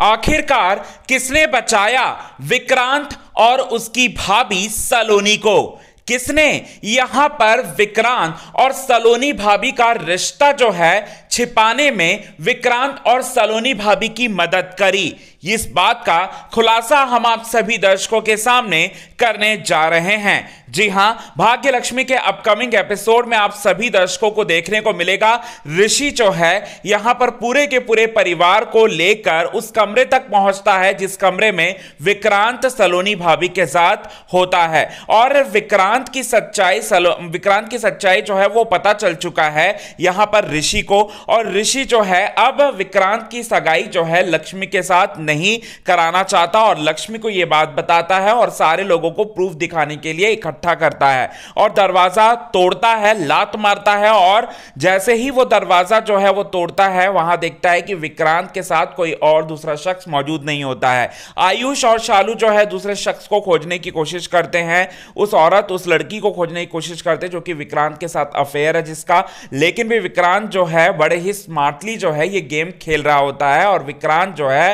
आखिरकार किसने बचाया विक्रांत और उसकी भाभी सलोनी को किसने यहां पर विक्रांत और सलोनी भाभी का रिश्ता जो है छिपाने में विक्रांत और सलोनी भाभी की मदद करी इस बात का खुलासा हम आप सभी दर्शकों के सामने करने जा रहे हैं जी हां भाग्य लक्ष्मी के अपकमिंग एपिसोड में आप सभी दर्शकों को देखने को मिलेगा ऋषि जो है यहाँ पर पूरे के पूरे परिवार को लेकर उस कमरे तक पहुंचता है जिस कमरे में विक्रांत सलोनी भाभी के साथ होता है और विक्रांत की सच्चाई सलो विक्रांत की सच्चाई जो है वो पता चल चुका है यहाँ पर ऋषि को और ऋषि जो है अब विक्रांत की सगाई जो है लक्ष्मी के साथ नहीं कराना चाहता और लक्ष्मी को यह बात बताता है और सारे लोगों को प्रूफ दिखाने के लिए इकट्ठा करता है और दरवाज़ा तोड़ता है लात मारता है और जैसे ही वो दरवाज़ा जो है वो तोड़ता है वहां देखता है कि विक्रांत के साथ कोई और दूसरा शख्स मौजूद नहीं होता है आयुष और शालू जो है दूसरे शख्स को खोजने की कोशिश करते हैं उस औरत उस लड़की को खोजने की कोशिश करते हैं जो कि विक्रांत के साथ अफेयर है जिसका लेकिन भी विक्रांत जो है बड़े ही स्मार्टली जो है ये गेम खेल रहा होता है और विक्रांत जो है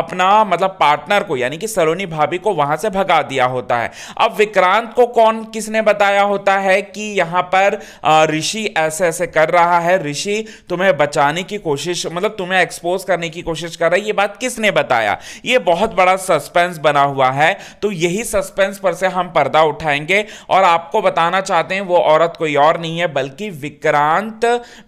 अपना मतलब पार्टनर को यानी कि सलोनी भाभी को वहां से भगा दिया होता है अब विक्रांत को कौन किसने बताया होता है कि यहां पर ऋषि ऐसे ऐसे कर रहा है ऋषि तुम्हें बचाने की कोशिश मतलब तुम्हें एक्सपोज करने की कोशिश कर रहा है ये बात किसने बताया ये बहुत बड़ा सस्पेंस बना हुआ है तो यही सस्पेंस पर से हम पर्दा उठाएंगे और आपको बताना चाहते हैं वो औरत कोई और नहीं है बल्कि विक्रांत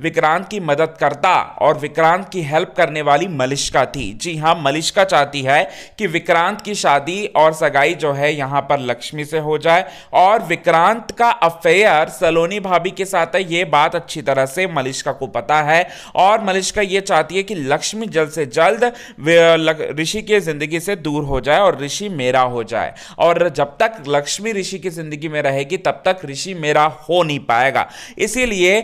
विक्रांत की मदद करता और विक्रांत की हेल्प करने वाली मलिश्का थी जी हाँ मलिश्का अनुष्का चाहती है कि विक्रांत की शादी और सगाई जो है यहाँ पर लक्ष्मी से हो जाए और विक्रांत का अफेयर सलोनी भाभी के साथ है ये बात अच्छी तरह से मलिश्का को पता है और मलिश्का ये चाहती है कि लक्ष्मी जल्द से जल्द ऋषि की ज़िंदगी से दूर हो जाए और ऋषि मेरा हो जाए और जब तक लक्ष्मी ऋषि की ज़िंदगी में रहेगी तब तक ऋषि मेरा हो नहीं पाएगा इसीलिए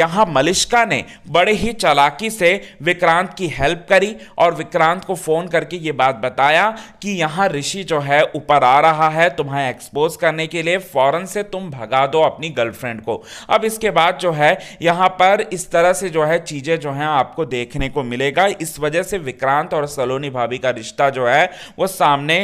यहां मलिश्का ने बड़े ही चालाकी से विक्रांत की हेल्प करी और विक्रांत को फ़ोन कर करके ये बात बताया कि यहाँ ऋषि जो है ऊपर आ रहा है तुम्हें एक्सपोज करने के लिए फ़ौरन से तुम भगा दो अपनी गर्लफ्रेंड को अब इसके बाद जो है यहाँ पर इस तरह से जो है चीज़ें जो हैं आपको देखने को मिलेगा इस वजह से विक्रांत और सलोनी भाभी का रिश्ता जो है वो सामने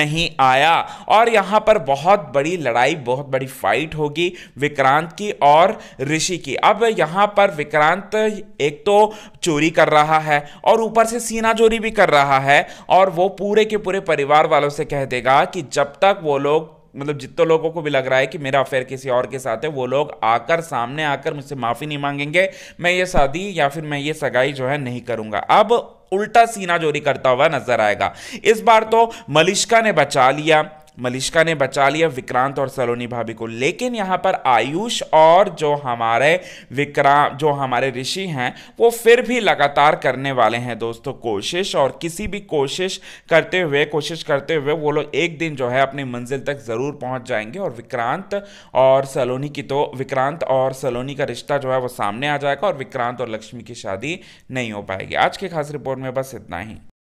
नहीं आया और यहाँ पर बहुत बड़ी लड़ाई बहुत बड़ी फाइट होगी विक्रांत की और ऋषि की अब यहाँ पर विक्रांत एक तो चोरी कर रहा है और ऊपर से सीना चोरी भी कर रहा है और वो पूरे के पूरे परिवार वालों से कह देगा कि जब तक वो लोग मतलब जितने लोगों को भी लग रहा है कि मेरा अफेयर किसी और के साथ है वो लोग आकर सामने आकर मुझसे माफ़ी नहीं मांगेंगे मैं ये शादी या फिर मैं ये सगाई जो है नहीं करूँगा अब उल्टा सीना जोरी करता हुआ नजर आएगा इस बार तो मलिश्का ने बचा लिया मलिश्का ने बचा लिया विक्रांत और सलोनी भाभी को लेकिन यहाँ पर आयुष और जो हमारे विक्रांत जो हमारे ऋषि हैं वो फिर भी लगातार करने वाले हैं दोस्तों कोशिश और किसी भी कोशिश करते हुए कोशिश करते हुए वो लोग एक दिन जो है अपनी मंजिल तक ज़रूर पहुँच जाएंगे और विक्रांत और सलोनी की तो विक्रांत और सलोनी का रिश्ता जो है वो सामने आ जाएगा और विक्रांत और लक्ष्मी की शादी नहीं हो पाएगी आज की खास रिपोर्ट में बस इतना ही